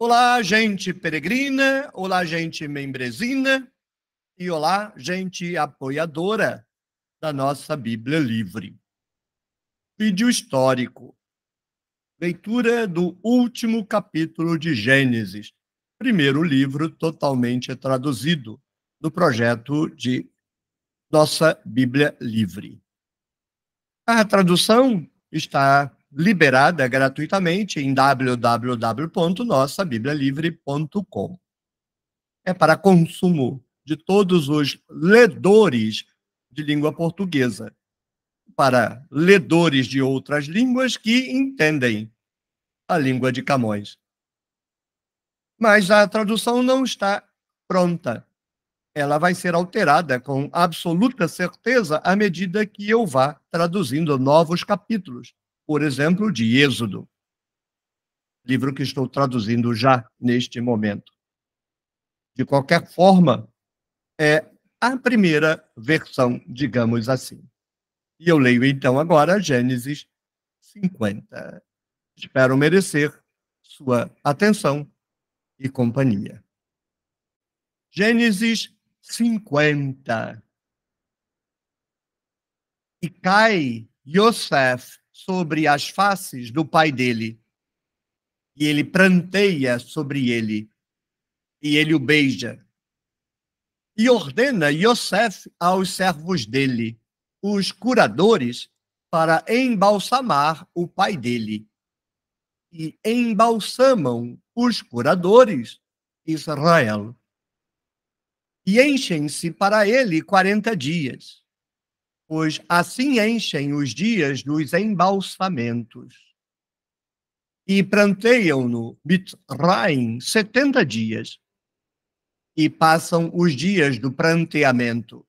Olá, gente peregrina, olá, gente membresina e olá, gente apoiadora da nossa Bíblia Livre. Vídeo histórico. Leitura do último capítulo de Gênesis, primeiro livro totalmente traduzido do projeto de nossa Bíblia Livre. A tradução está liberada gratuitamente em www.nossabiblialivre.com. É para consumo de todos os ledores de língua portuguesa, para ledores de outras línguas que entendem a língua de Camões. Mas a tradução não está pronta. Ela vai ser alterada com absoluta certeza à medida que eu vá traduzindo novos capítulos por exemplo, de Êxodo, livro que estou traduzindo já neste momento. De qualquer forma, é a primeira versão, digamos assim. E eu leio então agora Gênesis 50. Espero merecer sua atenção e companhia. Gênesis 50. E cai Yosef sobre as faces do pai dele. E ele pranteia sobre ele. E ele o beija. E ordena Yosef aos servos dele, os curadores, para embalsamar o pai dele. E embalsamam os curadores Israel. E enchem-se para ele quarenta dias pois assim enchem os dias dos embalsamentos. E planteiam-no Mitraim setenta dias, e passam os dias do planteamento.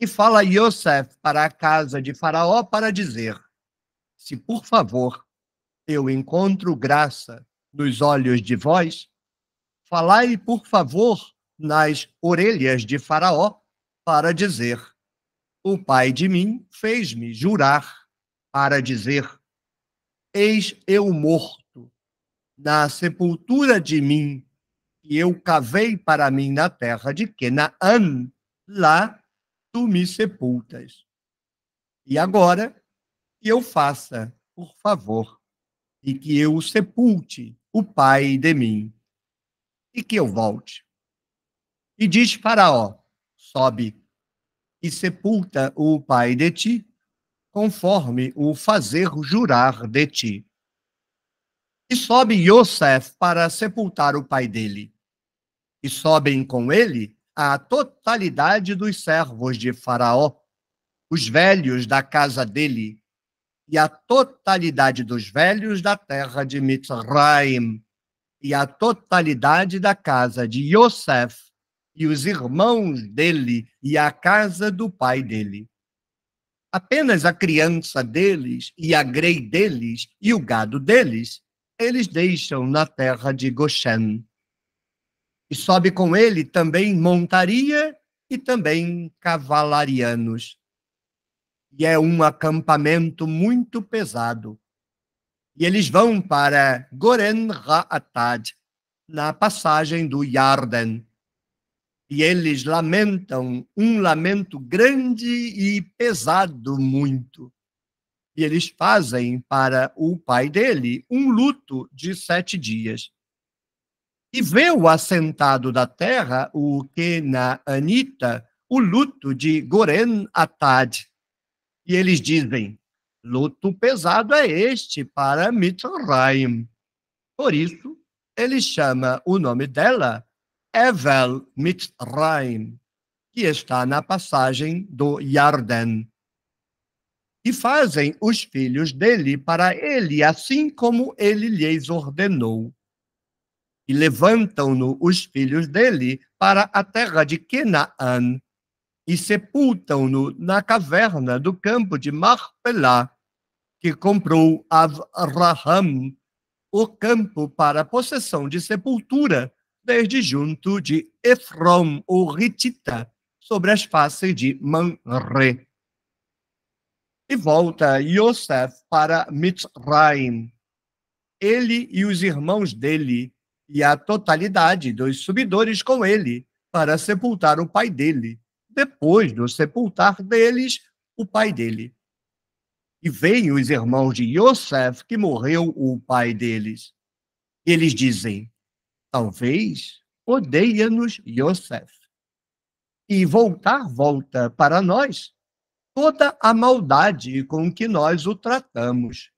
E fala Yosef para a casa de Faraó para dizer: Se por favor eu encontro graça nos olhos de vós, falai por favor nas orelhas de Faraó para dizer: o pai de mim fez-me jurar para dizer: Eis eu morto na sepultura de mim, que eu cavei para mim na terra de Kenaã, lá tu me sepultas. E agora, que eu faça, por favor, e que eu sepulte o pai de mim, e que eu volte. E diz Faraó: Sobe e sepulta o pai de ti, conforme o fazer jurar de ti. E sobe Yosef para sepultar o pai dele. E sobem com ele a totalidade dos servos de Faraó, os velhos da casa dele, e a totalidade dos velhos da terra de Mitzrayim, e a totalidade da casa de Yosef, e os irmãos dele e a casa do pai dele. Apenas a criança deles e a grei deles e o gado deles eles deixam na terra de Goshen. E sobe com ele também montaria e também cavalarianos. E é um acampamento muito pesado. E eles vão para Goren Ra'atad, na passagem do Yarden. E eles lamentam um lamento grande e pesado muito. E eles fazem para o pai dele um luto de sete dias. E vê-o assentado da terra, o Kenaanita, o luto de Goren Atad. E eles dizem: luto pesado é este para Mitzrayim. Por isso, ele chama o nome dela Evel Mitzrayim, que está na passagem do Yarden. E fazem os filhos dele para ele, assim como ele lhes ordenou. E levantam-no os filhos dele para a terra de Canaã, e sepultam-no na caverna do campo de Marpelá, que comprou Avraham, o campo para possessão de sepultura, desde junto de Efrom, ou Ritita, sobre as faces de Manre. E volta Yosef para Mitzrayim. Ele e os irmãos dele, e a totalidade dos subidores com ele, para sepultar o pai dele, depois do sepultar deles o pai dele. E vêm os irmãos de Yosef, que morreu o pai deles. Eles dizem: Talvez odeia-nos Yosef. E voltar, volta para nós toda a maldade com que nós o tratamos.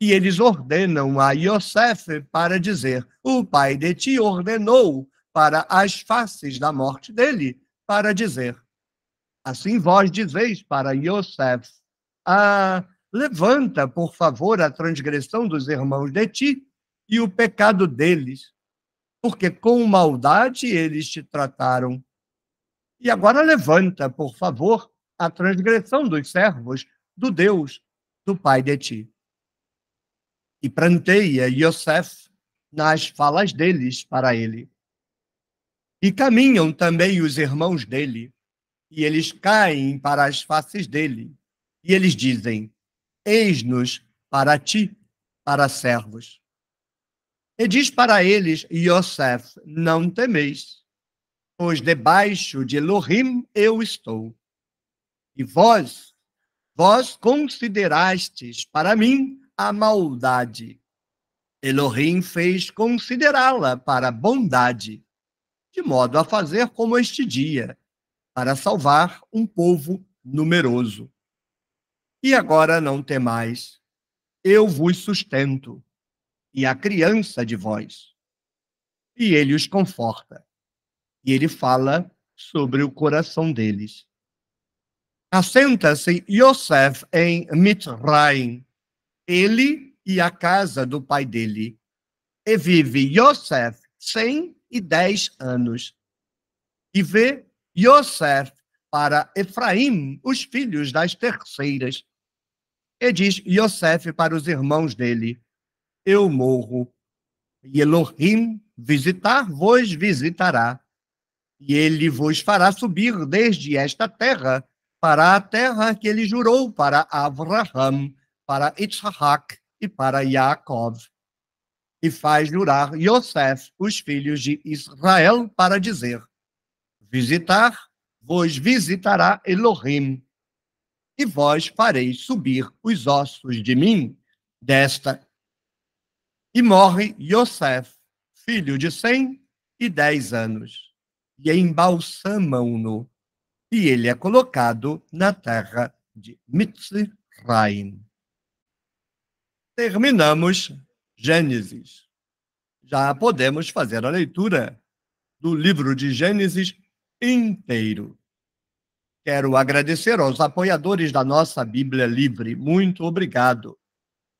E eles ordenam a Yosef para dizer: O pai de ti ordenou para as faces da morte dele, para dizer: Assim vós dizeis para Yosef: Ah, levanta, por favor, a transgressão dos irmãos de ti e o pecado deles, porque com maldade eles te trataram. E agora levanta, por favor, a transgressão dos servos do Deus, do Pai de ti. E pranteia Yosef nas falas deles para ele. E caminham também os irmãos dele, e eles caem para as faces dele, e eles dizem: Eis-nos para ti, para servos. E diz para eles, Yosef, não temeis, pois debaixo de Elohim eu estou. E vós, vós considerastes para mim a maldade. Elohim fez considerá-la para bondade, de modo a fazer como este dia, para salvar um povo numeroso. E agora não temais, eu vos sustento e a criança de vós. E ele os conforta. E ele fala sobre o coração deles. Assenta-se Yosef em Mitraim ele e a casa do pai dele. E vive Yosef cem e dez anos. E vê Yosef para Efraim os filhos das terceiras. E diz Yosef para os irmãos dele: eu morro. E Elohim visitar vos visitará, e ele vos fará subir desde esta terra para a terra que ele jurou para Abraham, para Isaac e para Jacob. E faz jurar Yosef, os filhos de Israel, para dizer: Visitar, vos visitará Elohim, e vós fareis subir os ossos de mim, desta e morre Yosef, filho de cem e dez anos, e embalsamam-no, e ele é colocado na terra de Mitzrayim. Terminamos Gênesis. Já podemos fazer a leitura do livro de Gênesis inteiro. Quero agradecer aos apoiadores da nossa Bíblia Livre. Muito obrigado.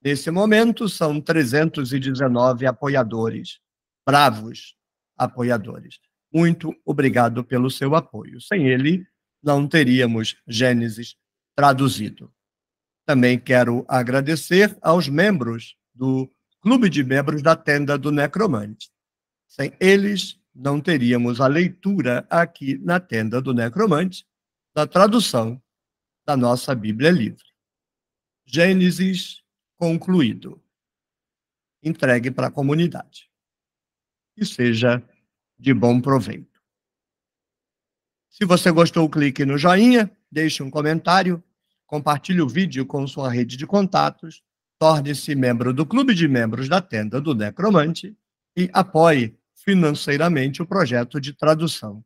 Nesse momento, são 319 apoiadores, bravos apoiadores. Muito obrigado pelo seu apoio. Sem ele, não teríamos Gênesis traduzido. Também quero agradecer aos membros do Clube de Membros da Tenda do Necromante. Sem eles, não teríamos a leitura aqui na Tenda do Necromante da tradução da nossa Bíblia Livre. Gênesis concluído, entregue para a comunidade e seja de bom proveito. Se você gostou, clique no joinha, deixe um comentário, compartilhe o vídeo com sua rede de contatos, torne-se membro do Clube de Membros da Tenda do Necromante e apoie financeiramente o projeto de tradução.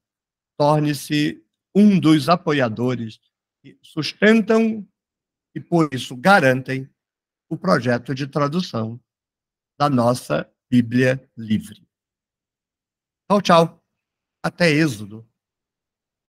Torne-se um dos apoiadores que sustentam e, por isso, garantem o projeto de tradução da nossa Bíblia Livre. Tchau, então, tchau. Até Êxodo